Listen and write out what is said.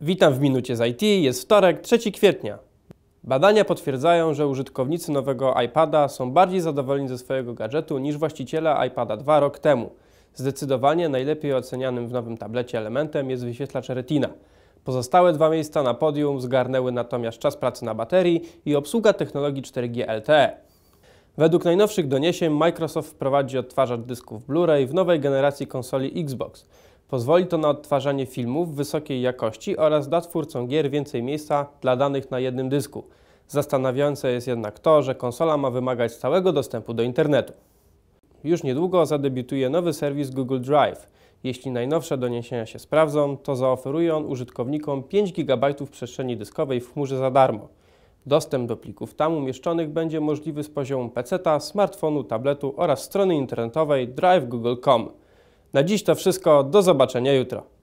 Witam w Minucie z IT. Jest wtorek, 3 kwietnia. Badania potwierdzają, że użytkownicy nowego iPada są bardziej zadowoleni ze swojego gadżetu niż właściciele iPada 2 rok temu. Zdecydowanie najlepiej ocenianym w nowym tablecie elementem jest wyświetlacz Retina. Pozostałe dwa miejsca na podium zgarnęły natomiast czas pracy na baterii i obsługa technologii 4G LTE. Według najnowszych doniesień Microsoft wprowadzi odtwarzacz dysków Blu-ray w nowej generacji konsoli Xbox. Pozwoli to na odtwarzanie filmów wysokiej jakości oraz da twórcom gier więcej miejsca dla danych na jednym dysku. Zastanawiające jest jednak to, że konsola ma wymagać stałego dostępu do internetu. Już niedługo zadebiutuje nowy serwis Google Drive. Jeśli najnowsze doniesienia się sprawdzą, to zaoferuje on użytkownikom 5 GB przestrzeni dyskowej w chmurze za darmo. Dostęp do plików tam umieszczonych będzie możliwy z poziomu PC, smartfonu, tabletu oraz strony internetowej driveGoogle.com. Na dziś to wszystko. Do zobaczenia jutro.